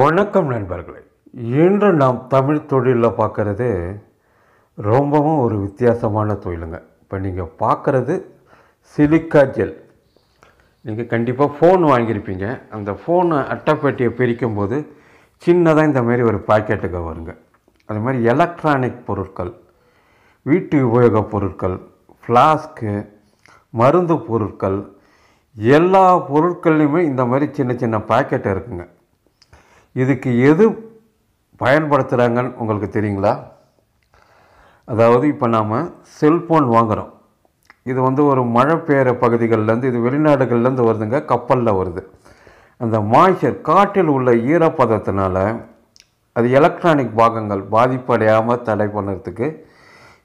வணக்கம் நண்பர்களே இன்று நாம் தமிழ் தொழிலில் பார்க்குறது ரொம்பவும் ஒரு வித்தியாசமான தொழிலுங்க இப்போ நீங்கள் பார்க்குறது சிலிக்கா ஜெல் நீங்கள் கண்டிப்பாக ஃபோன் வாங்கியிருப்பீங்க அந்த ஃபோனை அட்டைப்பேட்டியை பிரிக்கும் போது சின்னதாக இந்த மாதிரி ஒரு பாக்கெட்டுக்கு வருங்க அது மாதிரி எலக்ட்ரானிக் பொருட்கள் வீட்டு உபயோகப் பொருட்கள் ஃப்ளாஸ்க்கு மருந்து பொருட்கள் எல்லா பொருட்கள்லையுமே இந்த மாதிரி சின்ன சின்ன பாக்கெட் இருக்குங்க இதுக்கு எது பயன்படுத்துகிறாங்கன்னு உங்களுக்கு தெரியுங்களா அதாவது இப்போ நாம் செல்ஃபோன் வாங்குகிறோம் இது வந்து ஒரு மழை பெய்கிற பகுதிகள்லேருந்து இது வெளிநாடுகள்லேருந்து வருதுங்க கப்பலில் வருது அந்த மாய்ச்சர் காட்டில் உள்ள ஈரப்பதத்தினால அது எலக்ட்ரானிக் பாகங்கள் பாதிப்படையாமல் தடை பண்ணுறதுக்கு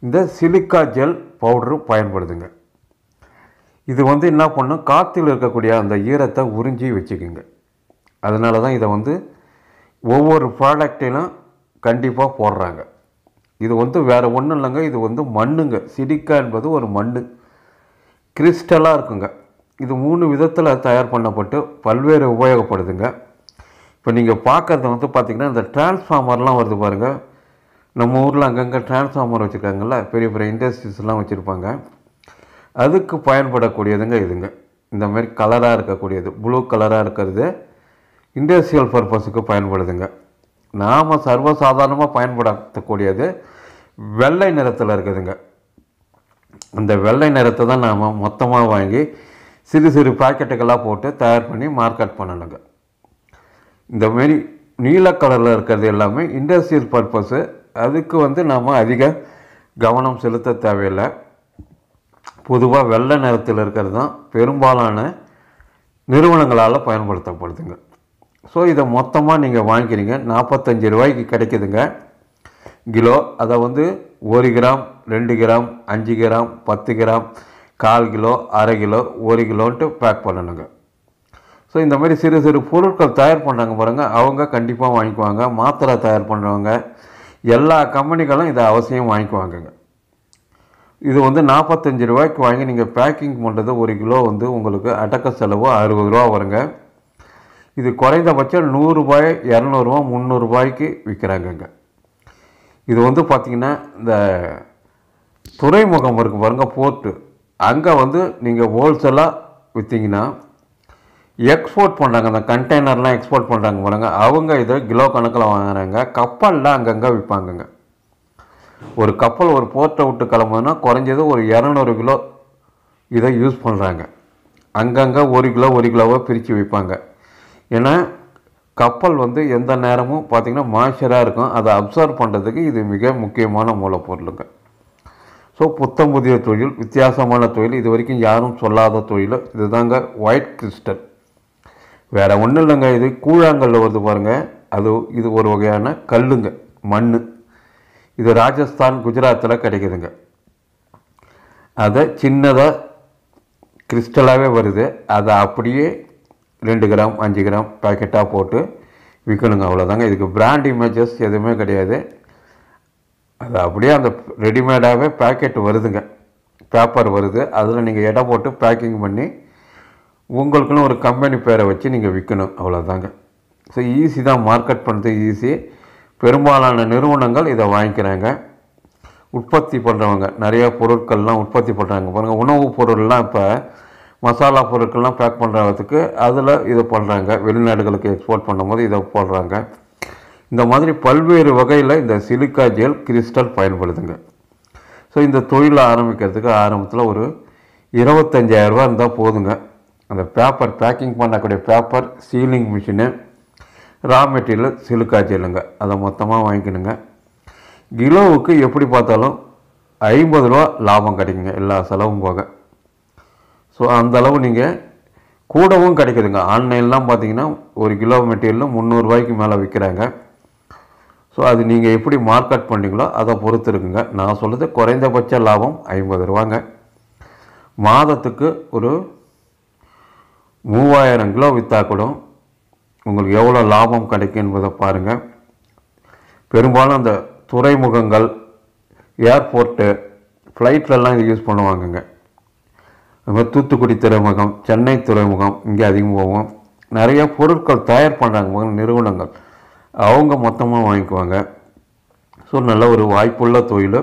இந்த சிலிக்கா ஜெல் பவுட்ரு பயன்படுதுங்க இது வந்து என்ன பண்ணும் காற்றில் இருக்கக்கூடிய அந்த ஈரத்தை உறிஞ்சி வச்சுக்குங்க அதனால தான் இதை வந்து ஒவ்வொரு ப்ராடக்டையும் கண்டிப்பாக போடுறாங்க இது வந்து வேறு ஒன்றும் இல்லைங்க இது வந்து மண்ணுங்க சிடிக்கா என்பது ஒரு மண் கிறிஸ்டலாக இருக்குங்க இது மூணு விதத்தில் தயார் பண்ணப்பட்டு பல்வேறு உபயோகப்படுதுங்க இப்போ நீங்கள் பார்க்குறது வந்து பார்த்திங்கன்னா இந்த டிரான்ஸ்ஃபார்மர்லாம் வருது பாருங்கள் நம்ம ஊரில் அங்கங்கே டிரான்ஸ்ஃபார்மர் வச்சுருக்காங்கல்ல பெரிய பெரிய இண்டஸ்ட்ரீஸ்லாம் வச்சுருப்பாங்க அதுக்கு பயன்படக்கூடியதுங்க இதுங்க இந்த மாதிரி கலராக இருக்கக்கூடியது ப்ளூ கலராக இருக்கிறது இண்டஸ்ட்ரியல் பர்பஸுக்கு பயன்படுதுங்க நாம் சர்வசாதாரணமாக பயன்படுத்தக்கூடியது வெள்ளை நிறத்தில் இருக்குதுங்க அந்த வெள்ளை நிறத்தை தான் நாம் மொத்தமாக வாங்கி சிறு சிறு பாக்கெட்டுகளாக போட்டு தயார் பண்ணி மார்க்கெட் பண்ணணுங்க இந்த மாரி நீல கலரில் இருக்கிறது எல்லாமே இண்டஸ்ட்ரியல் பர்பஸு அதுக்கு வந்து நாம் அதிக கவனம் செலுத்த தேவையில்லை பொதுவாக வெள்ளை நிறத்தில் இருக்கிறது தான் பெரும்பாலான நிறுவனங்களால் பயன்படுத்தப்படுதுங்க ஸோ இதை மொத்தமாக நீங்கள் வாங்கிக்கிறீங்க நாற்பத்தஞ்சு ரூபாய்க்கு கிடைக்கிதுங்க கிலோ அதை வந்து ஒரு கிராம் ரெண்டு கிராம் அஞ்சு கிராம் பத்து கிராம் கால் கிலோ அரை கிலோ ஒரு கிலோன்ட்டு பேக் பண்ணணுங்க ஸோ இந்த மாதிரி சிறு சிறு பொருட்கள் தயார் பண்ணுறாங்க பாருங்கள் அவங்க கண்டிப்பாக வாங்கிக்குவாங்க மாத்திரை தயார் பண்ணுறவங்க எல்லா கம்பெனிகளும் இதை அவசியம் வாங்கிக்குவாங்கங்க இது வந்து நாற்பத்தஞ்சு ரூபாய்க்கு வாங்கி நீங்கள் பேக்கிங் பண்ணுறது ஒரு கிலோ வந்து உங்களுக்கு அடக்க செலவு அறுபது ரூபா வருங்க இது குறைந்தபட்சம் நூறுரூபாய் இரநூறுவா முந்நூறுபாய்க்கு விற்கிறாங்கங்க இது வந்து பார்த்திங்கன்னா இந்த துறைமுகம் இருக்குது பாருங்கள் போர்ட்டு அங்கே வந்து நீங்கள் ஹோல்சேலாக விற்றிங்கன்னா எக்ஸ்போர்ட் பண்ணுறாங்க அந்த கண்டெய்னர்லாம் எக்ஸ்போர்ட் பண்ணுறாங்க பாருங்க அவங்க இதை கிலோ கணக்கில் வாங்குறாங்க கப்பல்லாம் அங்கங்கே விற்பாங்கங்க ஒரு கப்பல் ஒரு போர்ட்டை விட்டு கிளம்புனா குறைஞ்சது ஒரு இரநூறு கிலோ இதை யூஸ் பண்ணுறாங்க அங்கங்கே ஒரு கிலோ ஒரு கிலோவாக பிரித்து வைப்பாங்க ஏன்னா கப்பல் வந்து எந்த நேரமும் பார்த்திங்கன்னா மாய்ச்சராக இருக்கும் அதை அப்சர்வ் பண்ணுறதுக்கு இது மிக முக்கியமான மூலப்பொருளுங்க ஸோ புத்தம் புதிய தொழில் வித்தியாசமான தொழில் இது வரைக்கும் யாரும் சொல்லாத தொழில் இதுதாங்க ஒயிட் கிறிஸ்டல் வேறு ஒன்றும் இல்லைங்க இது கூழாங்கல்ல வந்து பாருங்கள் அது இது ஒரு வகையான கல்லுங்க மண் இது ராஜஸ்தான் குஜராத்தில் கிடைக்குதுங்க அதை சின்னதாக கிறிஸ்டலாகவே வருது அதை அப்படியே ரெண்டு கிராம் அஞ்சு கிராம் பேக்கெட்டாக போட்டு விற்கணுங்க அவ்வளோதாங்க இதுக்கு பிராண்ட் இமேஜஸ் எதுவுமே கிடையாது அது அப்படியே அந்த ரெடிமேடாகவே பேக்கெட் வருதுங்க பேப்பர் வருது அதில் நீங்கள் எடை போட்டு பேக்கிங் பண்ணி உங்களுக்குன்னு ஒரு கம்பெனி பேரை வச்சு நீங்கள் விற்கணும் அவ்வளோதாங்க ஸோ ஈஸி தான் மார்க்கெட் பண்ணுறது ஈஸி பெரும்பாலான நிறுவனங்கள் இதை வாங்கிக்கிறாங்க உற்பத்தி பண்ணுறவங்க நிறையா பொருட்கள்லாம் உற்பத்தி பண்ணுறாங்க பாருங்கள் உணவுப் பொருள்லாம் இப்போ மசாலா பொருட்கள்லாம் பேக் பண்ணுறதுக்கு அதில் இதை பண்ணுறாங்க வெளிநாடுகளுக்கு எக்ஸ்போர்ட் பண்ணும்போது இதை போடுறாங்க இந்த மாதிரி பல்வேறு வகையில் இந்த சிலிக்கா ஜெல் கிறிஸ்டல் பயன்படுதுங்க ஸோ இந்த தொழிலை ஆரம்பிக்கிறதுக்கு ஆரம்பத்தில் ஒரு இருபத்தஞ்சாயிரரூபா இருந்தால் போதுங்க அந்த பேப்பர் பேக்கிங் பண்ணக்கூடிய paper sealing machine raw material silica ஜெல்லுங்க அதை மொத்தமாக வாங்கிக்கணுங்க கிலோவுக்கு எப்படி பார்த்தாலும் ஐம்பது ரூபா லாபம் கிடைக்குங்க எல்லா செலவும் போக ஸோ அந்தளவு நீங்கள் கூடவும் கிடைக்குதுங்க ஆன்லைன்லாம் பார்த்தீங்கன்னா ஒரு கிலோ மெட்டீரியலில் முந்நூறுரூவாய்க்கு மேலே விற்கிறாங்க ஸோ அது நீங்கள் எப்படி மார்க்கெட் பண்ணீங்களோ அதை பொறுத்து இருக்குங்க நான் சொல்கிறது குறைந்தபட்ச லாபம் ஐம்பது ரூபாங்க மாதத்துக்கு ஒரு மூவாயிரம் கிலோ விற்றா கூட உங்களுக்கு எவ்வளோ லாபம் கிடைக்கும் என்பதை பாருங்கள் பெரும்பாலும் அந்த துறைமுகங்கள் ஏர்போர்ட்டு ஃப்ளைட்லலாம் இது யூஸ் பண்ணுவாங்கங்க நம்ம தூத்துக்குடி துறைமுகம் சென்னை துறைமுகம் இங்கே அதிகம் போவோம் நிறைய பொருட்கள் தயார் பண்ணுறாங்க நிறுவனங்கள் அவங்க மொத்தமாக வாங்கிக்குவாங்க ஸோ நல்ல ஒரு வாய்ப்புள்ள தொழில்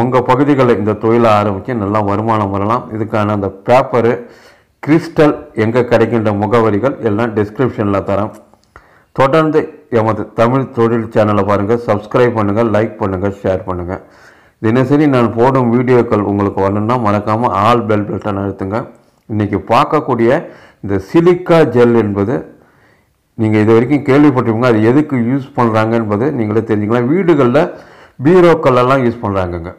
உங்கள் பகுதிகளில் இந்த தொழிலை ஆரம்பித்து நல்லா வருமானம் வரலாம் இதுக்கான அந்த பேப்பரு கிறிஸ்டல் எங்கே கிடைக்கின்ற முகவரிகள் எல்லாம் டிஸ்கிரிப்ஷனில் தரேன் தொடர்ந்து எமது தமிழ் தொழில் சேனலை பாருங்கள் சப்ஸ்கிரைப் பண்ணுங்கள் லைக் பண்ணுங்கள் ஷேர் பண்ணுங்கள் தினசரி நான் போடும் வீடியோக்கள் உங்களுக்கு வரணும்னா மறக்காமல் ஆல் பெல் பெல்ட்டை நிறுத்துங்க இன்றைக்கி பார்க்கக்கூடிய இந்த சிலிக்கா ஜெல் என்பது நீங்கள் இது வரைக்கும் கேள்விப்பட்டிருப்பீங்க அது எதுக்கு யூஸ் பண்ணுறாங்க என்பது நீங்களே தெரிஞ்சுக்கலாம் வீடுகளில் பீரோக்கள்லாம் யூஸ் பண்ணுறாங்கங்க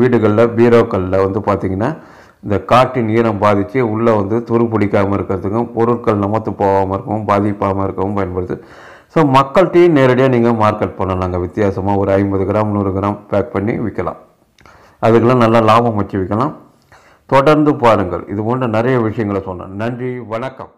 வீடுகளில் பீரோக்கல்ல வந்து பார்த்திங்கன்னா இந்த காட்டின் ஈரம் பாதித்து உள்ளே வந்து துரு பிடிக்காமல் இருக்கிறதுக்கும் பொருட்கள் நமத்து போகாமல் இருக்கவும் பாதிப்பாமல் இருக்கவும் பயன்படுது ஸோ மக்கள்கிட்டையும் நேரடியாக நீங்கள் மார்க்கெட் பண்ணலாங்க வித்தியாசமாக ஒரு ஐம்பது கிராம் நூறு கிராம் பேக் பண்ணி விற்கலாம் அதுக்கெல்லாம் நல்லா லாபம் வச்சு விற்கலாம் தொடர்ந்து பாருங்கள் இது போன்ற நிறைய விஷயங்களை சொன்னேன் நன்றி வணக்கம்